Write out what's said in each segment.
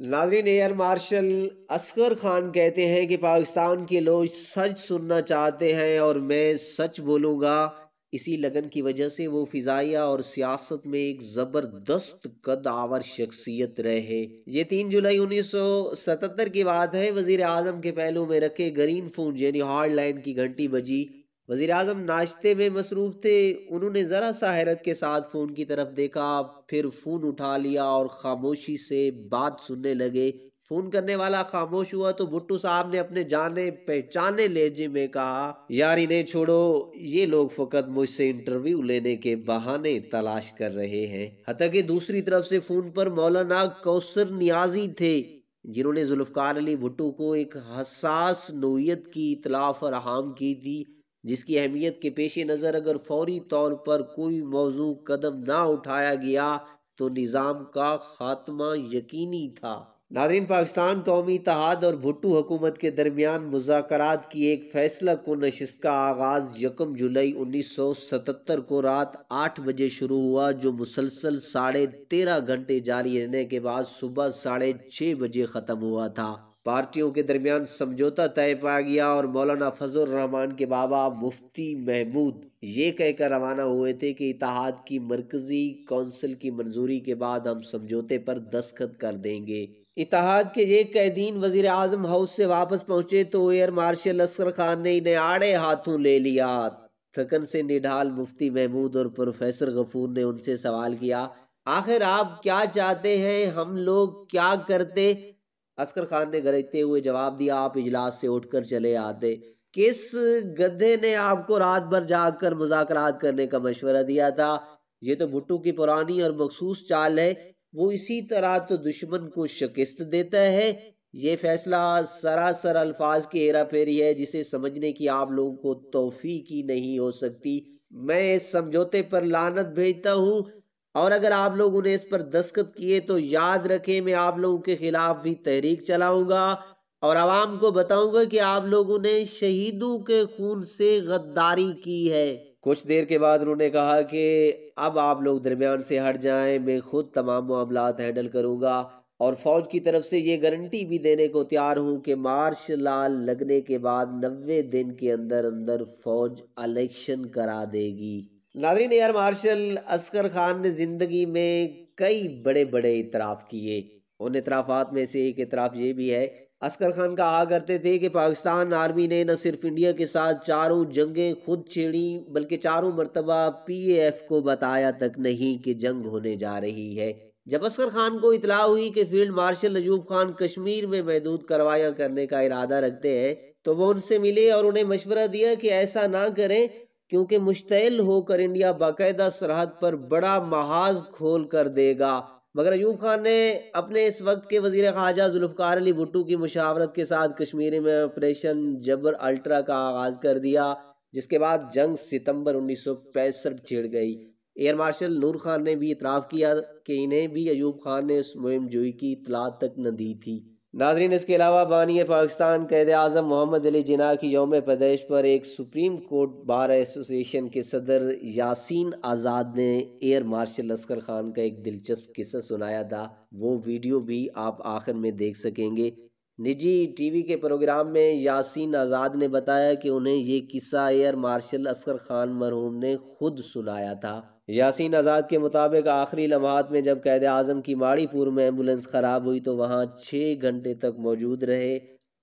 नाजरीन air marshal Asghar Khan कहते हैं कि पाकिस्तान के लोग सच सुनना चाहते हैं और मैं सच बोलूँगा इसी लगन की वजह से वो फ़िज़ाइया और सियासत में एक ज़बरदस्त कद आवर शख्सियत रहे ये तीन जुलाई उन्नीस सौ सतहत्तर की बात है वज़ी अजम के पहलू में रखे ग्रीन फोन यानी हार्ड लाइन की घंटी बजी वजीर अजम नाश्ते में मसरूफ़ थे उन्होंने ज़रा सा हैरत के साथ फ़ोन की तरफ देखा फिर फ़ोन उठा लिया और ख़ामोशी से बात सुनने लगे फ़ोन करने वाला खामोश हुआ तो भुट्टू साहब ने अपने जाने पहचाने लेजे में कहा यार इन्हें छोड़ो ये लोग फ़कत मुझसे इंटरव्यू लेने के बहाने तलाश कर रहे हैं हत्या दूसरी तरफ से फ़ोन पर मौलाना कौसर नियाजी थे जिन्होंने जुल्फकार अली भुट्टो को एक हसास नोयत की इतला फरहम की थी जिसकी अहमियत के पेश नज़र अगर फौरी तौर पर कोई मौजू कदम ना उठाया गया तो निज़ाम का खात्मा यकीनी था नादरीन पाकिस्तान कौमी तहाद और भुट्टू हुकूमत के दरमियान मुजाकर की एक फैसला को नशस्त का आगाज़ यकम जुलाई उन्नीस सौ सतहत्तर को रात आठ बजे शुरू हुआ जो मुसलसल साढ़े तेरह घंटे जारी रहने के बाद सुबह साढ़े छः बजे ख़त्म हुआ था पार्टियों के दरमियान समझौता तय पा गया और मौलाना फजल रहमान के बाबा मुफ्ती महमूद ये कहकर रवाना हुए थे कि इतिहाद की मरकज़ी कौंसिल की मंजूरी के बाद हम समझौते पर दस्तखत कर देंगे इतिहाद के ये कैदीन वजीर अजम हाउस से वापस पहुंचे तो एयर मार्शल असगर खान ने इन्हें आड़े हाथों ले लिया थकन से निढाल मुफ्ती महमूद और प्रोफेसर गफूर ने उनसे सवाल किया आखिर आप क्या चाहते हैं हम लोग क्या करते असकर खान ने गरजते हुए जवाब दिया आप इजलास से उठकर चले आते किस गधे ने आपको रात भर जाग कर मुजाकरात करने का मशवरा दिया था ये तो भुट्टू की पुरानी और मखसूस चाल है वो इसी तरह तो दुश्मन को शिकस्त देता है ये फैसला सरासर अल्फाज की हेरा फेरी है जिसे समझने की आप लोगों को तोफ़ी की नहीं हो सकती मैं इस समझौते पर लानत भेजता हूँ और अगर आप लोगों ने इस पर दस्खत किए तो याद रखें मैं आप लोगों के खिलाफ भी तहरीक चलाऊंगा और आवाम को बताऊंगा कि आप लोगों ने शहीदों के खून से गद्दारी की है कुछ देर के बाद उन्होंने कहा कि अब आप लोग दरमियान से हट जाएं मैं खुद तमाम मामला हैंडल करूंगा और फौज की तरफ से ये गारंटी भी देने को तैयार हूँ कि मार्श लाल लगने के बाद नब्बे दिन के अंदर अंदर फौज अलेक्शन करा देगी नादरीन एयर मार्शल असगर खान ने ज़िंदगी में कई बड़े बड़े इतराफ़ किए उन इतराफ़ात में से एक इतराफ़ ये भी है असगर खान कहा करते थे कि पाकिस्तान आर्मी ने न सिर्फ इंडिया के साथ चारों जंगें खुद छेड़ी बल्कि चारों मरतबा पी एफ को बताया तक नहीं कि जंग होने जा रही है जब असगर खान को इतला हुई कि फील्ड मार्शल अजूब खान कश्मीर में महदूद करवाया करने का इरादा रखते हैं तो वो उनसे मिले और उन्हें मशवरा दिया कि ऐसा ना करें क्योंकि मुश्तिल होकर इंडिया बाकायदा सरहद पर बड़ा महाज खोल कर देगा मगर अयूब खान ने अपने इस वक्त के वजीर खाजा जुल्फ़ार अली भुट्टू की मुशावरत के साथ कश्मीर में ऑपरेशन जबर अल्ट्रा का आगाज़ कर दिया जिसके बाद जंग सितंबर उन्नीस सौ पैंसठ छिड़ गई एयर मार्शल नूर खान ने भी इतराफ़ किया कि इन्हें भी अयूब खान ने इस मुहिम जोई की इतला तक न दी थी नाजरीन इसके अलावा बानी पाकिस्तान कैद अजम मोहम्मद अली जिना की योम पैदाइश पर एक सुप्रीम कोर्ट बार एसोसिएशन के सदर यासीन आज़ाद ने एयर मार्शल लस्कर खान का एक दिलचस्प किस्सा सुनाया था वो वीडियो भी आप आखिर में देख सकेंगे निजी टीवी के प्रोग्राम में यासीन आज़ाद ने बताया कि उन्हें ये किस्सा एयर मार्शल असकर खान मरहूम ने खुद सुनाया था यासीन आज़ाद के मुताबिक आखिरी लम्हात में जब कैद आज़म की माड़ीपुर में एम्बुलेंस ख़राब हुई तो वहाँ छः घंटे तक मौजूद रहे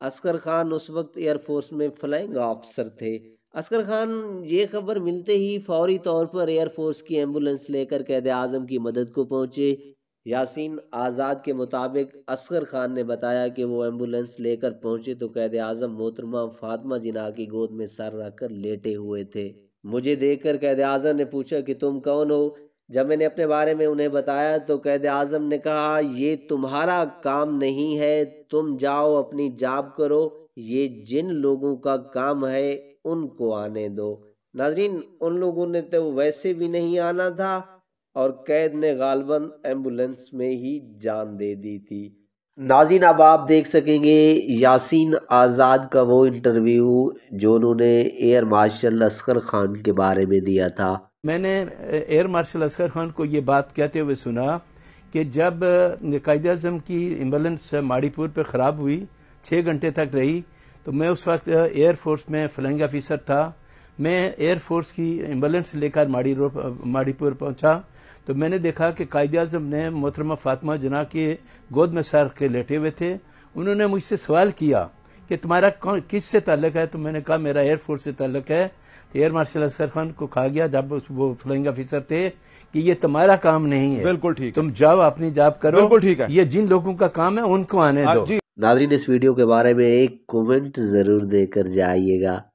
असगर खान उस वक्त एयरफोर्स में फ्लाइंग ऑफिसर थे असगर खान ये खबर मिलते ही फौरी तौर पर एयरफोर्स की एम्बुलेंस लेकर कैद आज़म की मदद को पहुँचे यासीन आज़ाद के मुताबिक असगर खान ने बताया कि वो एम्बुलेंस लेकर पहुँचे तो कैद आज़म मोहतरमा फातमा जिना की गोद में सर रख कर लेटे हुए थे मुझे देखकर कैद आज़म ने पूछा कि तुम कौन हो जब मैंने अपने बारे में उन्हें बताया तो कैद आज़म ने कहा ये तुम्हारा काम नहीं है तुम जाओ अपनी जाब करो ये जिन लोगों का काम है उनको आने दो नाजरीन उन लोगों ने तो वैसे भी नहीं आना था और कैद ने गालबन एम्बुलेंस में ही जान दे दी थी नाजिन अब आप देख सकेंगे यासीन आज़ाद का वो इंटरव्यू जो उन्होंने एयर मार्शल असगर खान के बारे में दिया था मैंने एयर मार्शल असगर खान को ये बात कहते हुए सुना कि जब कायद अजम की एम्बुलेंस माड़ीपुर पर ख़राब हुई छः घंटे तक रही तो मैं उस वक्त एयरफोर्स में फ्लाइंग ऑफिसर था मैं एयरफोर्स की एम्बुलेंस लेकर माड़ी माड़ीपुर पहुंचा तो मैंने देखा कि कायद अजम ने मोहतरमा फातिमा जना के गोद में सर के लेटे हुए थे उन्होंने मुझसे सवाल किया कि तुम्हारा कौन किस से ताल्लक है तो मैंने कहा मेरा एयरफोर्स से ताल्लक है तो एयर मार्शल असगर खान को कहा गया जब वो फ्लाइंग ऑफिसर थे कि ये तुम्हारा काम नहीं है बिल्कुल ठीक तुम जाओ अपनी जाप करो बिल्कुल ठीक है ये जिन लोगों का काम है उनको आने हाँ दो नाजरीन इस वीडियो के बारे में एक कमेंट जरूर देकर जाइएगा